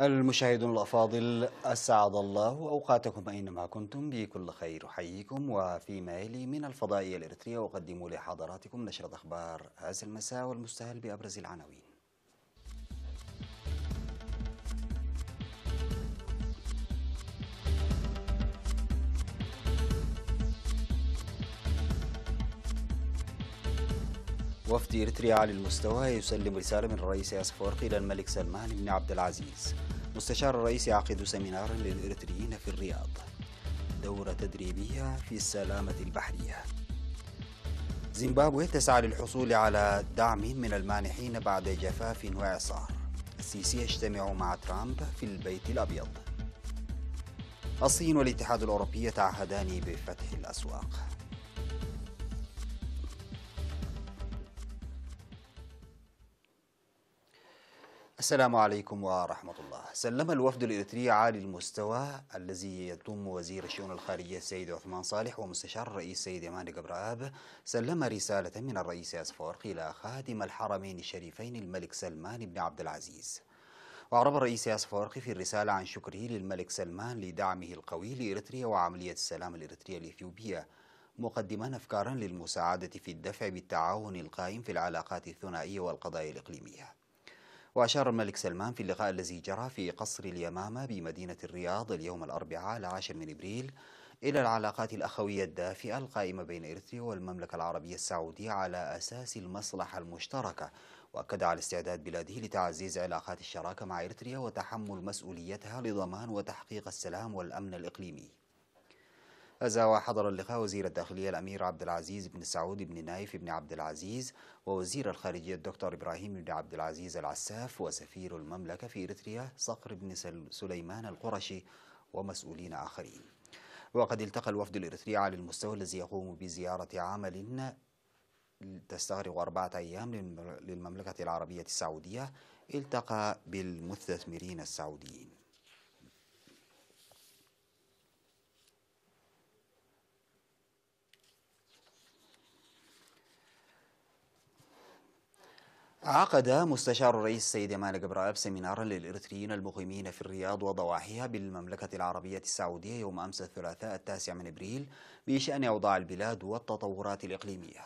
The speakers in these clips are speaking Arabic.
المشاهدون الأفاضل أسعد الله أوقاتكم أينما كنتم بكل خير أحييكم وفيما يلي من الفضائية الإرترية أقدم لحضراتكم نشرة أخبار هذا المساء والمستهل بأبرز العناوين وفد إريتريا على المستوى يسلم رسالة من الرئيس ياسف ورقي إلى الملك سلمان بن عبد العزيز مستشار الرئيس يعقد سمينارا للإريتريين في الرياض دورة تدريبية في السلامة البحرية زيمبابوي تسعى للحصول على دعم من المانحين بعد جفاف وإعصار السيسي يجتمع مع ترامب في البيت الأبيض الصين والاتحاد الأوروبي يتعهدان بفتح الأسواق السلام عليكم ورحمة الله سلم الوفد الإريتري عالي المستوى الذي يضم وزير الشؤون الخارجية السيد عثمان صالح ومستشار الرئيس السيد إيمان قبرآب سلم رسالة من الرئيس أسف إلى خادم الحرمين الشريفين الملك سلمان بن عبد العزيز وعرب الرئيس ياس ورقي في الرسالة عن شكره للملك سلمان لدعمه القوي لإريتريا وعملية السلام الإريترية الإثيوبية مقدما أفكارا للمساعدة في الدفع بالتعاون القائم في العلاقات الثنائية والقضايا الإقليمية وأشار الملك سلمان في اللقاء الذي جرى في قصر اليمامة بمدينة الرياض اليوم الأربعاء العاشر من إبريل إلى العلاقات الأخوية الدافئة القائمة بين إريتريا والمملكة العربية السعودية على أساس المصلحة المشتركة وأكد على استعداد بلاده لتعزيز علاقات الشراكة مع إريتريا وتحمل مسؤوليتها لضمان وتحقيق السلام والأمن الإقليمي هذا وحضر اللقاء وزير الداخلية الأمير عبد العزيز بن سعود بن نايف بن عبد العزيز ووزير الخارجية الدكتور إبراهيم بن عبد العزيز العساف وسفير المملكة في إريتريا صقر بن سليمان القرشي ومسؤولين آخرين وقد التقى الوفد الإريتري على المستوى الذي يقوم بزيارة عمل تستغرق أربعة أيام للمملكة العربية السعودية التقى بالمستثمرين السعوديين عقد مستشار الرئيس السيد مالك جبرائيل سيمينارا للإرتريين المقيمين في الرياض وضواحيها بالمملكة العربية السعودية يوم أمس الثلاثاء التاسع من أبريل بشأن أوضاع البلاد والتطورات الإقليمية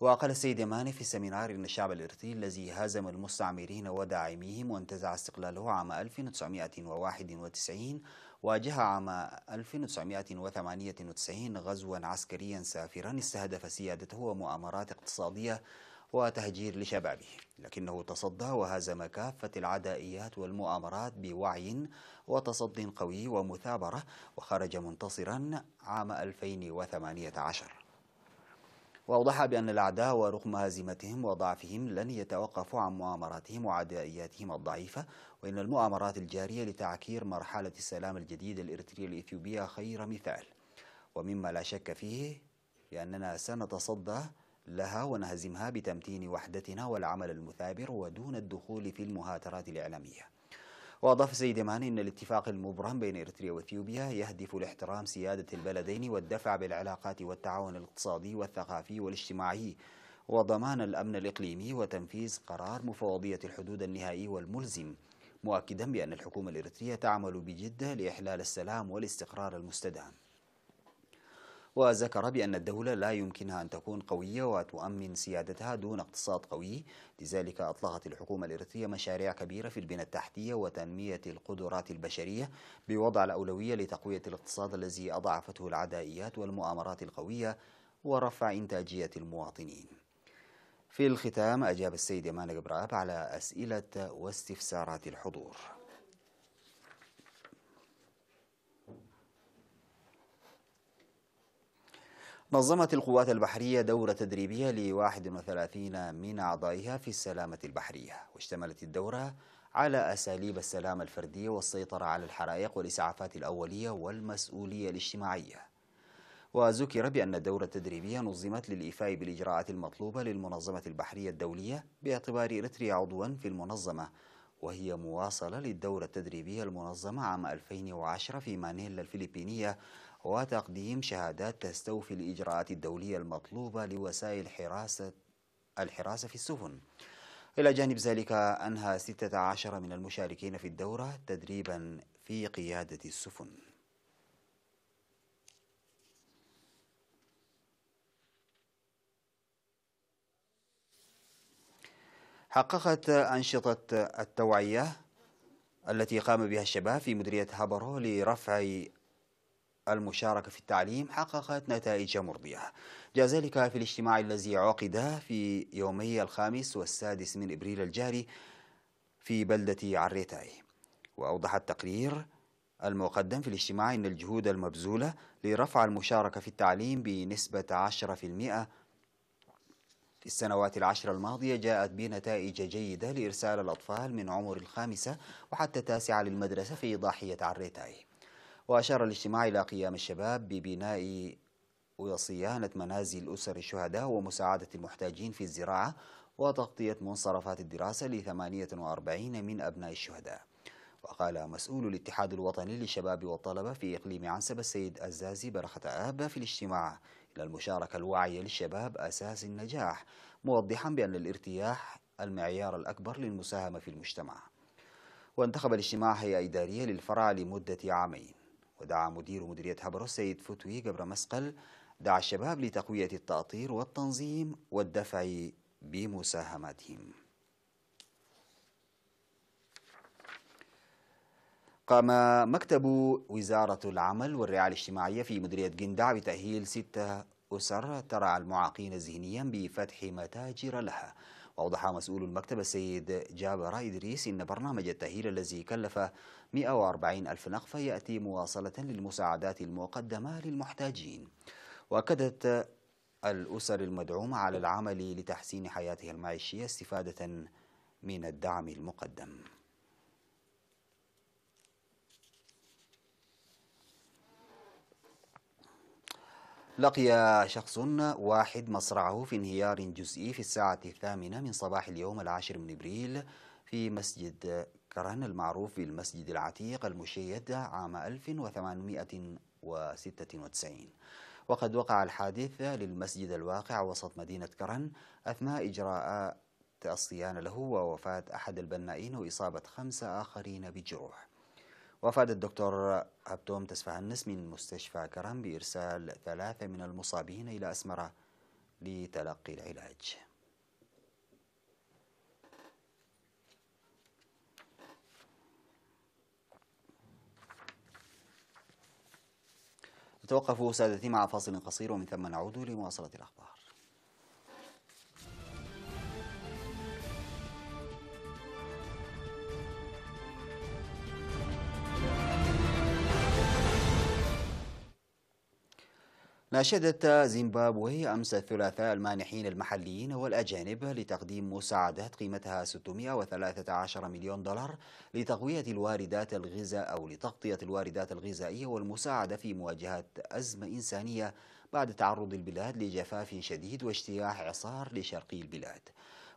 وقال السيد أمان في السمينار أن الشعب الإرتري الذي هزم المستعمرين وداعميهم وانتزع استقلاله عام 1991 واجه عام 1998 غزوا عسكريا سافرا استهدف سيادته ومؤامرات اقتصادية وتهجير لشبابه لكنه تصدى وهزم كافة العدائيات والمؤامرات بوعي وتصد قوي ومثابرة وخرج منتصرا عام 2018 وأوضح بأن الأعداء ورغم هزيمتهم وضعفهم لن يتوقفوا عن مؤامراتهم وعدائياتهم الضعيفة وإن المؤامرات الجارية لتعكير مرحلة السلام الجديد الإرترية الإثيوبية خير مثال ومما لا شك فيه بأننا سنتصدى لها ونهزمها بتمتين وحدتنا والعمل المثابر ودون الدخول في المهاترات الإعلامية وأضاف سيدمان إن الاتفاق المبرم بين إريتريا وإثيوبيا يهدف لاحترام سيادة البلدين والدفع بالعلاقات والتعاون الاقتصادي والثقافي والاجتماعي وضمان الأمن الإقليمي وتنفيذ قرار مفوضية الحدود النهائي والملزم مؤكدا بأن الحكومة الإريترية تعمل بجدة لإحلال السلام والاستقرار المستدام وذكر بأن الدولة لا يمكنها أن تكون قوية وتؤمن سيادتها دون اقتصاد قوي لذلك أطلقت الحكومة الإرثية مشاريع كبيرة في البنى التحتية وتنمية القدرات البشرية بوضع الأولوية لتقوية الاقتصاد الذي أضعفته العدائيات والمؤامرات القوية ورفع إنتاجية المواطنين في الختام أجاب السيد يمان قبراب على أسئلة واستفسارات الحضور نظمت القوات البحرية دورة تدريبية ل 31 من أعضائها في السلامة البحرية واشتملت الدورة على أساليب السلامة الفردية والسيطرة على الحرائق والإسعافات الأولية والمسؤولية الاجتماعية وذكر بأن الدورة التدريبية نظمت للإيفاء بالإجراءات المطلوبة للمنظمة البحرية الدولية باعتبار إريتريا عضوا في المنظمة وهي مواصلة للدورة التدريبية المنظمة عام 2010 في مانيلا الفلبينية وتقديم شهادات تستوفي الإجراءات الدولية المطلوبة لوسائل حراسة الحراسة في السفن إلى جانب ذلك أنهى 16 من المشاركين في الدورة تدريبا في قيادة السفن حققت أنشطة التوعية التي قام بها الشباب في مديرية هابرو لرفع المشاركة في التعليم حققت نتائج مرضية جاء ذلك في الاجتماع الذي عقد في يومي الخامس والسادس من إبريل الجاري في بلدة عريتاي وأوضح التقرير المقدم في الاجتماع أن الجهود المبذولة لرفع المشاركة في التعليم بنسبة 10% في السنوات العشر الماضية جاءت بنتائج جيدة لإرسال الأطفال من عمر الخامسة وحتى التاسعة للمدرسة في ضاحية عريتاي وأشار الاجتماع إلى قيام الشباب ببناء وصيانة منازل أسر الشهداء ومساعدة المحتاجين في الزراعة وتغطية منصرفات الدراسة ل 48 من أبناء الشهداء وقال مسؤول الاتحاد الوطني للشباب والطلبة في إقليم عنسب السيد الزازي برخة آب في الاجتماع إلى المشاركة الواعية للشباب أساس النجاح موضحا بأن الارتياح المعيار الأكبر للمساهمة في المجتمع وانتخب الاجتماع هيئة إدارية للفرع لمدة عامين ودعا مدير مديرية هبرو السيد فتوي قبر مسقل دعا الشباب لتقوية التأطير والتنظيم والدفع بمساهماتهم قام مكتب وزارة العمل والرعاية الاجتماعية في مديرية جندع بتأهيل ستة أسر ترعى المعاقين ذهنيا بفتح متاجر لها وأوضح مسؤول المكتب السيد جابر إدريس إن برنامج التأهيل الذي كلف 140 ألف نقفة يأتي مواصلة للمساعدات المقدمة للمحتاجين وأكدت الأسر المدعومة على العمل لتحسين حياتها المعيشية استفادة من الدعم المقدم لقي شخص واحد مصرعه في انهيار جزئي في الساعة الثامنة من صباح اليوم العاشر من إبريل في مسجد كرن المعروف بالمسجد العتيق المشيد عام 1896 وقد وقع الحادث للمسجد الواقع وسط مدينة كرن أثناء إجراء الصيانة له ووفاة أحد البنائين وإصابة خمسة آخرين بجروح وفاد الدكتور أبتوم تسفهنس من مستشفى كرم بإرسال ثلاثة من المصابين إلى أسمرة لتلقي العلاج نتوقف سادتي مع فاصل قصير ومن ثم نعود لمواصلة الأخبار ناشدت زيمبابوي أمس الثلاثاء المانحين المحليين والأجانب لتقديم مساعدات قيمتها 613 مليون دولار لتقوية الواردات الغذاء أو لتغطية الواردات الغذائية والمساعدة في مواجهة أزمة إنسانية بعد تعرض البلاد لجفاف شديد واجتياح عصار لشرقي البلاد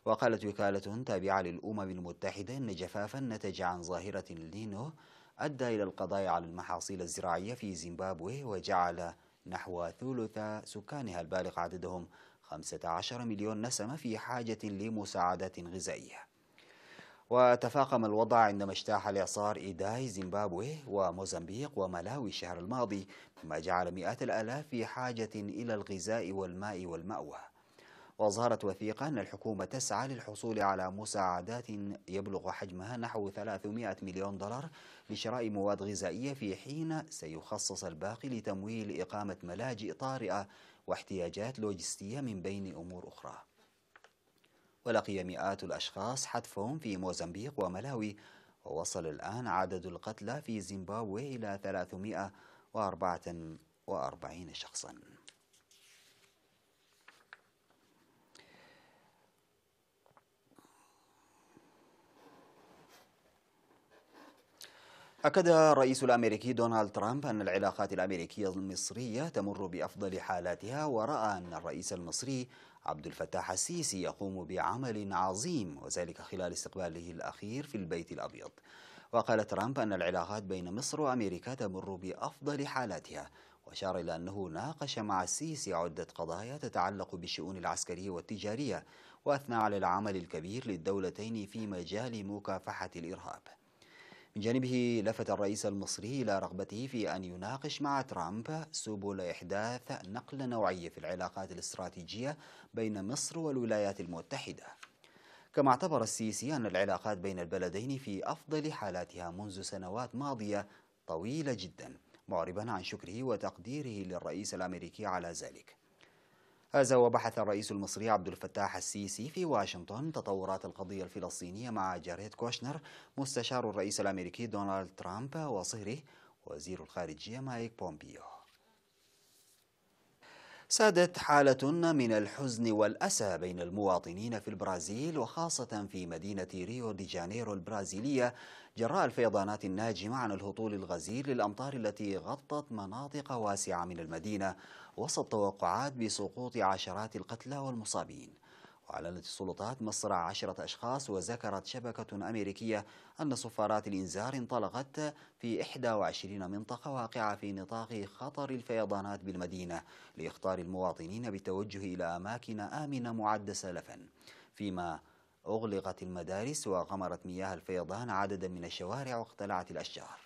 وقالت وكالة تابعة للأمم المتحدة أن جفافا نتج عن ظاهرة لينو أدى إلى القضاء على المحاصيل الزراعية في زيمبابوي وجعل نحو ثلث سكانها البالغ عددهم 15 مليون نسمة في حاجة لمساعدات غذائية وتفاقم الوضع عندما اجتاح الإعصار إيداي زيمبابوي وموزمبيق وملاوي الشهر الماضي مما جعل مئات الآلاف في حاجة إلى الغذاء والماء والمأوى وأظهرت وثيقة أن الحكومة تسعى للحصول على مساعدات يبلغ حجمها نحو 300 مليون دولار لشراء مواد غذائية في حين سيخصص الباقي لتمويل إقامة ملاجئ طارئة واحتياجات لوجستية من بين أمور أخرى ولقي مئات الأشخاص حتفهم في موزمبيق وملاوي ووصل الآن عدد القتلى في زيمبابوي إلى 344 شخصاً أكد الرئيس الأمريكي دونالد ترامب أن العلاقات الأمريكية المصرية تمر بأفضل حالاتها ورأى أن الرئيس المصري عبد الفتاح السيسي يقوم بعمل عظيم وذلك خلال استقباله الأخير في البيت الأبيض وقال ترامب أن العلاقات بين مصر وأمريكا تمر بأفضل حالاتها وأشار إلى أنه ناقش مع السيسي عدة قضايا تتعلق بالشؤون العسكرية والتجارية وأثنى على العمل الكبير للدولتين في مجال مكافحة الإرهاب من جانبه لفت الرئيس المصري إلى رغبته في أن يناقش مع ترامب سبل إحداث نقلة نوعية في العلاقات الاستراتيجية بين مصر والولايات المتحدة كما اعتبر السيسي أن العلاقات بين البلدين في أفضل حالاتها منذ سنوات ماضية طويلة جدا معربا عن شكره وتقديره للرئيس الأمريكي على ذلك هذا وبحث الرئيس المصري عبد الفتاح السيسي في واشنطن تطورات القضية الفلسطينية مع جاريت كوشنر مستشار الرئيس الأمريكي دونالد ترامب وصهره وزير الخارجية مايك بومبيو سادت حالة من الحزن والأسى بين المواطنين في البرازيل وخاصة في مدينة ريو دي جانيرو البرازيلية جراء الفيضانات الناجمة عن الهطول الغزير للأمطار التي غطت مناطق واسعة من المدينة وسط توقعات بسقوط عشرات القتلى والمصابين وأعلنت السلطات مصر عشرة أشخاص وذكرت شبكة أمريكية أن صفارات الإنذار انطلقت في 21 منطقة واقعة في نطاق خطر الفيضانات بالمدينة لإخطار المواطنين بالتوجه إلى أماكن آمنة معدة سلفا فيما أغلقت المدارس وغمرت مياه الفيضان عددا من الشوارع واقتلعت الأشجار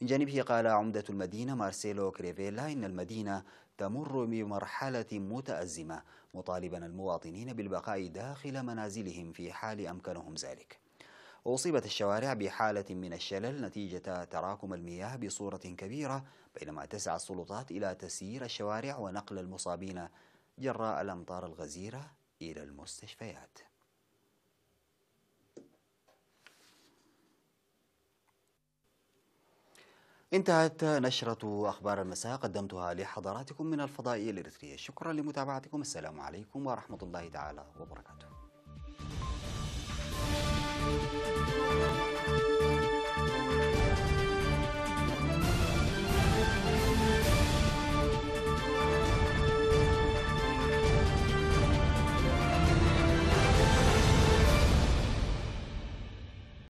من جانبه قال عمدة المدينة مارسيلو كريفيلا إن المدينة تمر بمرحلة متأزمة مطالبا المواطنين بالبقاء داخل منازلهم في حال أمكنهم ذلك أصيبت الشوارع بحالة من الشلل نتيجة تراكم المياه بصورة كبيرة بينما تسعى السلطات إلى تسيير الشوارع ونقل المصابين جراء الأمطار الغزيرة إلى المستشفيات انتهت نشرة أخبار المساء قدمتها لحضراتكم من الفضائية الإريترية شكرا لمتابعتكم السلام عليكم ورحمة الله تعالى وبركاته